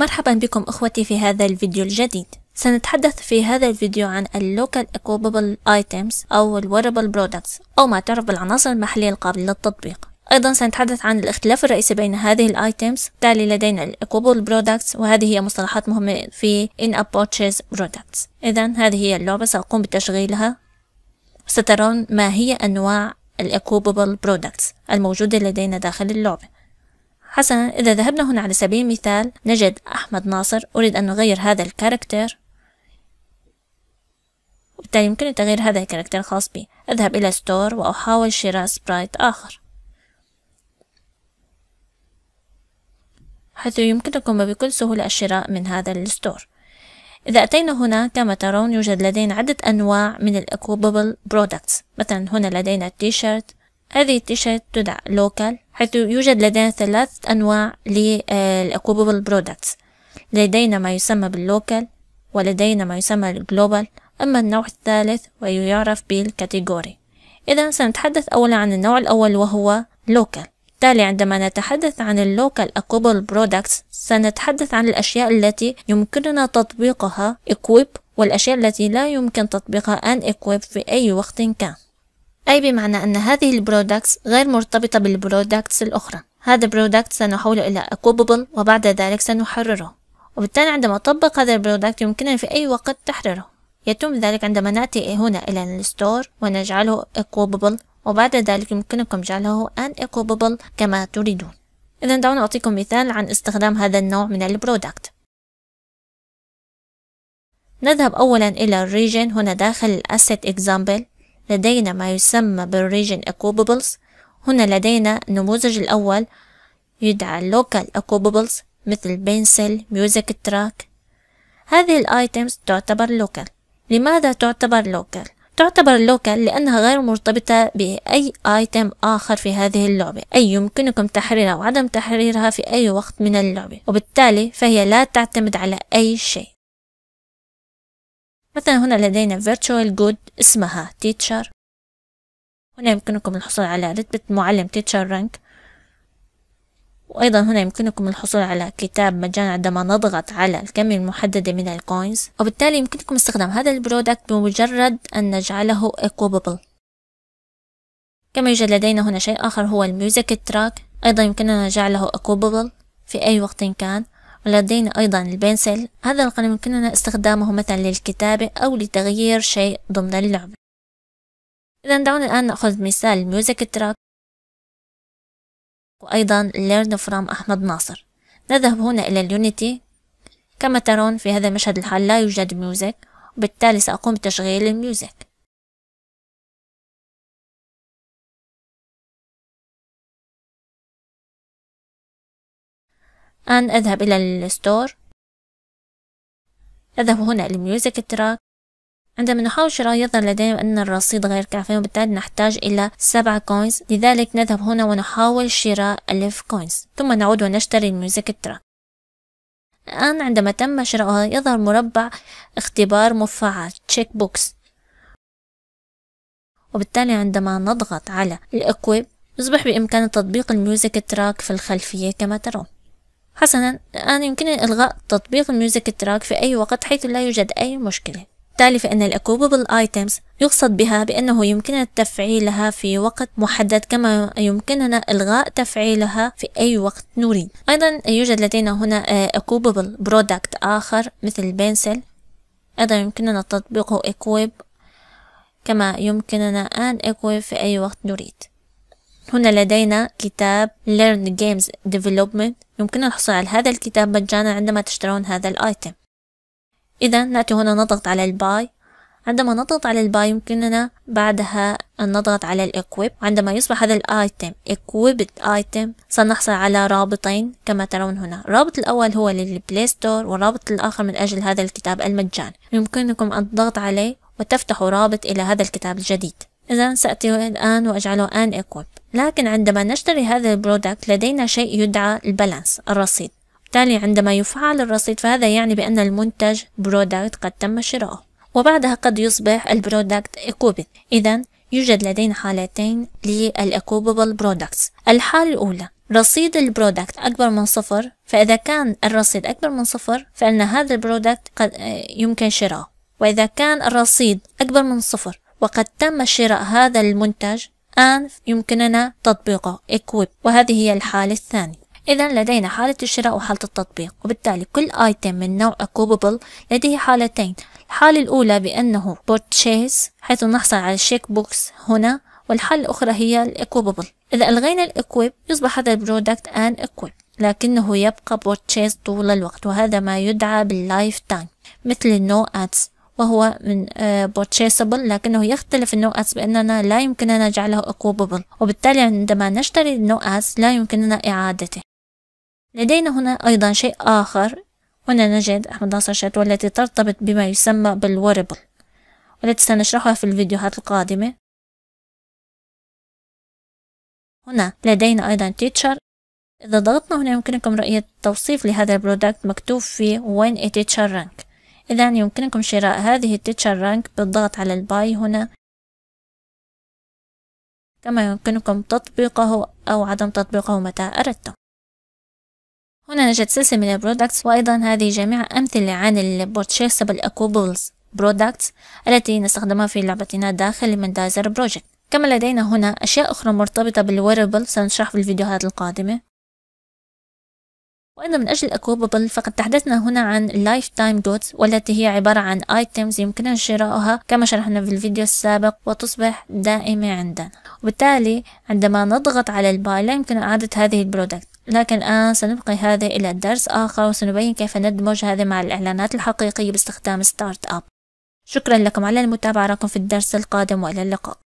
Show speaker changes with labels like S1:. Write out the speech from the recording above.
S1: مرحبا بكم اخوتي في هذا الفيديو الجديد سنتحدث في هذا الفيديو عن اللوكال equipable ايتيمز او الوربل برودكتس او ما تعرف بالعناصر المحلية القابلة للتطبيق أيضا سنتحدث عن الاختلاف الرئيسي بين هذه الأيتيمز بالتالي لدينا الاكوبابل برودكتس وهذه هي مصطلحات مهمة في إن أب برودكتس إذا هذه هي اللعبة سأقوم بتشغيلها سترون ما هي أنواع الاكوبابل برودكتس الموجودة لدينا داخل اللعبة حسنا إذا ذهبنا هنا على سبيل المثال نجد أحمد ناصر أريد أن نغير هذا الكاركتر وبالتالي يمكنني تغيير هذا الكاركتر الخاص بي أذهب إلى ستور وأحاول شراء سبرايت آخر حيث يمكنكم بكل سهولة الشراء من هذا الستور إذا أتينا هنا كما ترون يوجد لدينا عدة أنواع من الأكوبابل برودكتس مثلا هنا لدينا التيشيرت هذه التيشيرت تدعى لوكال حيث يوجد لدينا ثلاثة أنواع للأكوبابل آه، برودكتس لدينا ما يسمى باللوكال ولدينا ما يسمى الجلوبال أما النوع الثالث ويعرف بالكاتيجوري إذا سنتحدث أولا عن النوع الأول وهو لوكال بالتالي عندما نتحدث عن اللوكال أكوبل برودكتس سنتحدث عن الأشياء التي يمكننا تطبيقها equip والأشياء التي لا يمكن تطبيقها ان equip في أي وقت كان أي بمعنى أن هذه البرودكتس غير مرتبطة بالبرودكتس الأخرى هذا البرودكت سنحوله إلى أكوببل وبعد ذلك سنحرره وبالتالي عندما أطبق هذا البرودكت يمكنني في أي وقت تحريره يتم ذلك عندما نأتي هنا إلى الستور ونجعله أكوببل وبعد ذلك يمكنكم جعله أن أكوببل كما تريدون إذا دعونا أعطيكم مثال عن استخدام هذا النوع من البرودكت نذهب أولا إلى الريجن هنا داخل الأسيت إكزامبل لدينا ما يسمى بالريجن اكوبابلز هنا لدينا النموذج الأول يدعى local اكوبابلز مثل بنسل ميوزك تراك هذه الايتيمز تعتبر لوكال لماذا تعتبر لوكال تعتبر لوكال لأنها غير مرتبطة بأي آيتم آخر في هذه اللعبة أي يمكنكم تحريرها وعدم تحريرها في أي وقت من اللعبة وبالتالي فهي لا تعتمد على أي شيء مثلا هنا لدينا virtual good اسمها teacher هنا يمكنكم الحصول على رتبة معلم teacher rank وأيضا هنا يمكنكم الحصول على كتاب مجانا عندما نضغط على الكم المحددة من الكوينز وبالتالي يمكنكم استخدام هذا البرودكت بمجرد أن نجعله equipable كما يوجد لدينا هنا شيء آخر هو الميوزك تراك أيضا يمكننا جعله equipable في أي وقت كان ولدينا أيضا البنسل هذا القلم يمكننا استخدامه مثلا للكتابة أو لتغيير شيء ضمن اللعبة إذا دعونا الآن نأخذ مثال ميوزك تراك وأيضا ليرن فرام أحمد ناصر نذهب هنا إلى اليونيتي كما ترون في هذا المشهد الحال لا يوجد ميوزك وبالتالي سأقوم بتشغيل الميوزك الآن أذهب إلى الستور أذهب هنا إلى ميوزك تراك عندما نحاول شراء يظهر لدينا أن الرصيد غير كافي وبالتالي نحتاج إلى سبعة كوينز لذلك نذهب هنا ونحاول شراء ألف كوينز ثم نعود ونشتري الميوزك تراك الآن عندما تم شراءها يظهر مربع اختبار مفعل تشيك بوكس وبالتالي عندما نضغط على الأكويب يصبح بإمكاننا تطبيق الميوزك تراك في الخلفية كما ترون حسنا الآن يمكنني إلغاء تطبيق الميوزك تراك في أي وقت حيث لا يوجد أي مشكلة بالتالي فإن الأكوبابل آيتمز يقصد بها بأنه يمكننا تفعيلها في وقت محدد كما يمكننا إلغاء تفعيلها في أي وقت نريد أيضا يوجد لدينا هنا أكوبابل آه، برودكت آخر مثل البنسل أيضا يمكننا تطبيقه إكويب كما يمكننا أن إكويب في أي وقت نريد هنا لدينا كتاب Learn Games Development يمكننا الحصول على هذا الكتاب مجانا عندما تشترون هذا الآيتم إذا نأتي هنا نضغط على الباي عندما نضغط على الباي يمكننا بعدها أن نضغط على الإكويب عندما يصبح هذا الآيتم Equipped Item سنحصل على رابطين كما ترون هنا الرابط الأول هو للبلاي ستور والرابط الآخر من أجل هذا الكتاب المجاني يمكنكم ان تضغط عليه وتفتحوا رابط إلى هذا الكتاب الجديد إذا سأتي الآن وأجعله ان اكويب لكن عندما نشتري هذا البرودكت لدينا شيء يدعى البالانس الرصيد بالتالي عندما يفعل الرصيد فهذا يعني بأن المنتج برودكت قد تم شراؤه وبعدها قد يصبح البرودكت إيكوبل إذا يوجد لدينا حالتين للإيكوبل برودكتس الحالة الأولى رصيد البرودكت أكبر من صفر فإذا كان الرصيد أكبر من صفر فإن هذا البرودكت قد يمكن شراءه وإذا كان الرصيد أكبر من صفر وقد تم شراء هذا المنتج الآن يمكننا تطبيقه equip وهذه هي الحالة الثانية إذا لدينا حالة الشراء وحالة التطبيق وبالتالي كل آيتم من نوع equipable لديه حالتين الحالة الأولى بأنه purchase حيث نحصل على الشيك بوكس هنا والحالة الأخرى هي equipable إذا ألغينا الإكويب يصبح هذا البرودكت أن إكويب لكنه يبقى purchase طول الوقت وهذا ما يدعى باللايف تايم مثل النو no ads وهو من بوتشيسبل آه، لكنه يختلف النو اس بأننا لا يمكننا جعله اكوببل وبالتالي عندما نشتري النو اس لا يمكننا إعادته لدينا هنا أيضا شيء آخر هنا نجد أحمد ناصر شاتو والتي ترتبط بما يسمى بالوربل والتي سنشرحها في الفيديوهات القادمة هنا لدينا أيضا تيتشر إذا ضغطنا هنا يمكنكم رؤية التوصيف لهذا البرودكت مكتوب فيه وين اتيتشر رانك إذا يمكنكم شراء هذه التيتشر رانك بالضغط على الباي هنا كما يمكنكم تطبيقه أو عدم تطبيقه متى أردتم هنا نجد سلسلة من البرودكتس وأيضا هذه جميع أمثلة عن البورتشيسبل أكوبلز برودكتس التي نستخدمها في لعبتنا داخل المندايزر بروجكت كما لدينا هنا أشياء أخرى مرتبطة بالويربل سنشرح في الفيديوهات القادمة وأيضا من أجل الأكوببل فقد تحدثنا هنا عن لايف تايم دوتس والتي هي عبارة عن ايتمز يمكننا شراؤها كما شرحنا في الفيديو السابق وتصبح دائمة عندنا وبالتالي عندما نضغط على الباي لا يمكن إعادة هذه البرودكت لكن الآن سنبقي هذا إلى درس آخر وسنبين كيف ندمج هذا مع الإعلانات الحقيقية باستخدام ستارت أب شكرا لكم على المتابعة راكم في الدرس القادم وإلى اللقاء